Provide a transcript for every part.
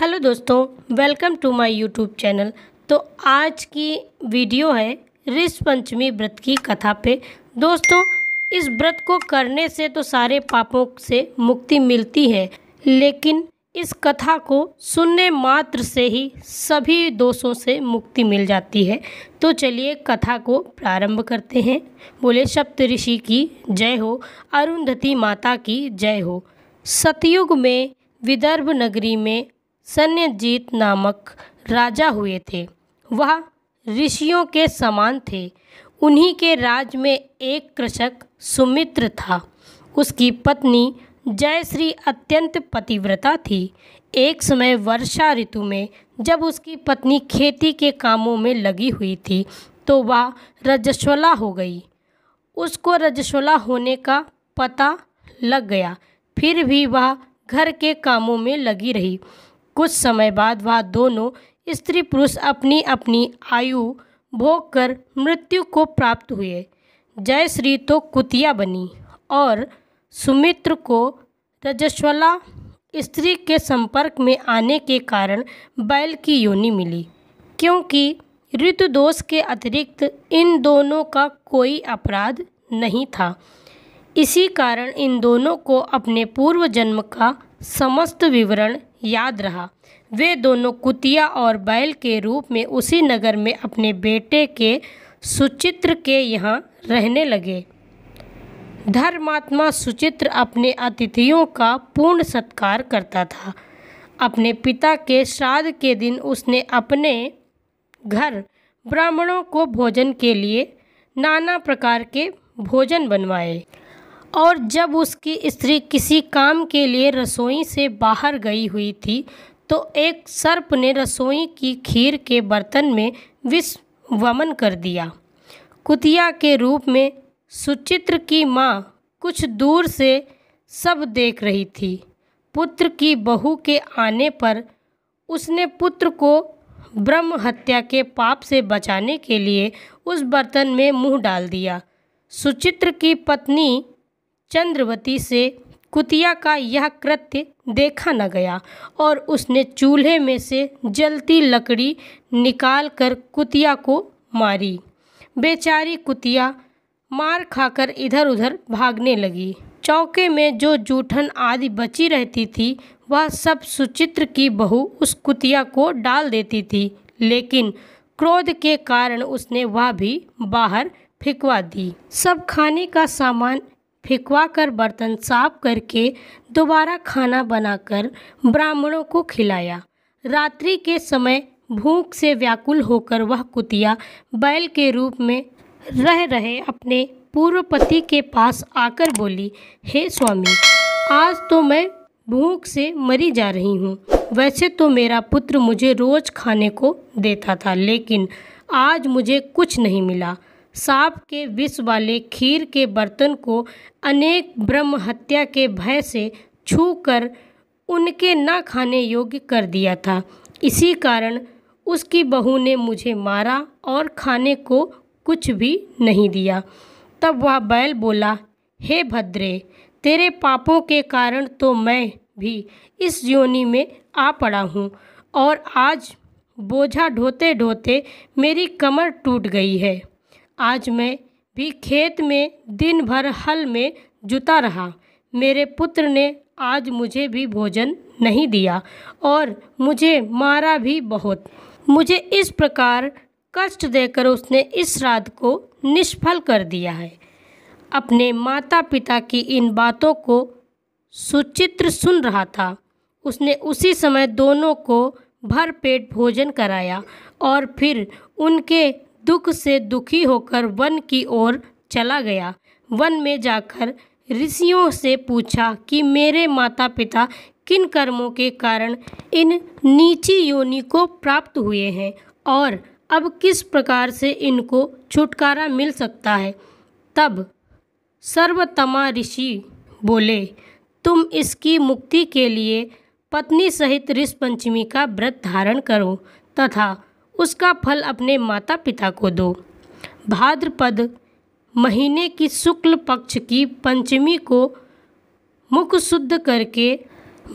hello दोस्तों welcome to my YouTube channel तो आज की वीडियो है ऋष पंचमी व्रत की कथा पे दोस्तों इस व्रत को करने से तो सारे पापों से मुक्ति मिलती है लेकिन इस कथा को सुनने मात्र से ही सभी दोषों से मुक्ति मिल जाती है तो चलिए कथा को प्रारंभ करते हैं बोले सप्त ऋषि की जय हो अरुंधति माता की जय हो सतयुग में विदर्भ नगरी में सन्यजीत नामक राजा हुए थे वह ऋषियों के समान थे उन्हीं के राज में एक कृषक सुमित्र था उसकी पत्नी जयश्री अत्यंत पतिव्रता थी एक समय वर्षा ऋतु में जब उसकी पत्नी खेती के कामों में लगी हुई थी तो वह रजस्वला हो गई उसको रजस्वला होने का पता लग गया फिर भी वह घर के कामों में लगी रही कुछ समय बाद वह दोनों स्त्री पुरुष अपनी अपनी आयु भोग कर मृत्यु को प्राप्त हुए जयश्री तो कुतिया बनी और सुमित्र को रजस्वला स्त्री के संपर्क में आने के कारण बैल की योनि मिली क्योंकि ऋतु दोष के अतिरिक्त इन दोनों का कोई अपराध नहीं था इसी कारण इन दोनों को अपने पूर्व जन्म का समस्त विवरण याद रहा वे दोनों कुतिया और बैल के रूप में उसी नगर में अपने बेटे के सुचित्र के यहाँ रहने लगे धर्मात्मा सुचित्र अपने अतिथियों का पूर्ण सत्कार करता था अपने पिता के श्राद्ध के दिन उसने अपने घर ब्राह्मणों को भोजन के लिए नाना प्रकार के भोजन बनवाए और जब उसकी स्त्री किसी काम के लिए रसोई से बाहर गई हुई थी तो एक सर्प ने रसोई की खीर के बर्तन में विष वमन कर दिया कुतिया के रूप में सुचित्र की माँ कुछ दूर से सब देख रही थी पुत्र की बहू के आने पर उसने पुत्र को ब्रह्म हत्या के पाप से बचाने के लिए उस बर्तन में मुंह डाल दिया सुचित्र की पत्नी चंद्रवती से कुतिया का यह कृत्य देखा न गया और उसने चूल्हे में से जलती लकड़ी निकाल कर कुतिया को मारी बेचारी कुतिया मार खाकर इधर उधर भागने लगी चौके में जो जूठन आदि बची रहती थी वह सब सुचित्र की बहू उस कुतिया को डाल देती थी लेकिन क्रोध के कारण उसने वह भी बाहर फिकवा दी सब खाने का सामान फिकवा कर बर्तन साफ करके दोबारा खाना बनाकर ब्राह्मणों को खिलाया रात्रि के समय भूख से व्याकुल होकर वह कुतिया बैल के रूप में रह रहे अपने पूर्व पति के पास आकर बोली हे स्वामी आज तो मैं भूख से मरी जा रही हूँ वैसे तो मेरा पुत्र मुझे रोज़ खाने को देता था लेकिन आज मुझे कुछ नहीं मिला सांप के विष वाले खीर के बर्तन को अनेक ब्रह्म हत्या के भय से छू कर उनके न खाने योग्य कर दिया था इसी कारण उसकी बहू ने मुझे मारा और खाने को कुछ भी नहीं दिया तब वह बैल बोला हे भद्रे तेरे पापों के कारण तो मैं भी इस योनि में आ पड़ा हूँ और आज बोझा ढोते ढोते मेरी कमर टूट गई है आज मैं भी खेत में दिन भर हल में जुता रहा मेरे पुत्र ने आज मुझे भी भोजन नहीं दिया और मुझे मारा भी बहुत मुझे इस प्रकार कष्ट देकर उसने इस रात को निष्फल कर दिया है अपने माता पिता की इन बातों को सुचित्र सुन रहा था उसने उसी समय दोनों को भरपेट भोजन कराया और फिर उनके दुख से दुखी होकर वन की ओर चला गया वन में जाकर ऋषियों से पूछा कि मेरे माता पिता किन कर्मों के कारण इन नीची योनि को प्राप्त हुए हैं और अब किस प्रकार से इनको छुटकारा मिल सकता है तब सर्वतमा ऋषि बोले तुम इसकी मुक्ति के लिए पत्नी सहित ऋषि पंचमी का व्रत धारण करो तथा उसका फल अपने माता पिता को दो भाद्रपद महीने की शुक्ल पक्ष की पंचमी को मुख शुद्ध करके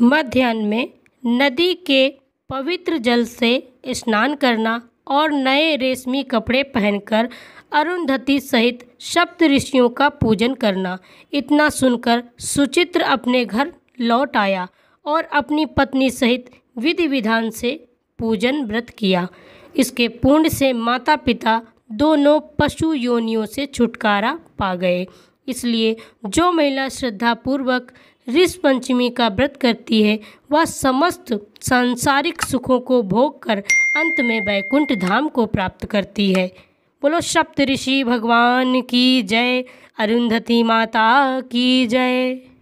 मध्यान्ह में नदी के पवित्र जल से स्नान करना और नए रेशमी कपड़े पहनकर अरुंधति सहित सप्त ऋषियों का पूजन करना इतना सुनकर सुचित्र अपने घर लौट आया और अपनी पत्नी सहित विधि विधान से पूजन व्रत किया इसके पुण्य से माता पिता दोनों पशु योनियों से छुटकारा पा गए इसलिए जो महिला श्रद्धापूर्वक ऋष पंचमी का व्रत करती है वह समस्त सांसारिक सुखों को भोग कर अंत में वैकुंठ धाम को प्राप्त करती है बोलो सप्त ऋषि भगवान की जय अरुंधति माता की जय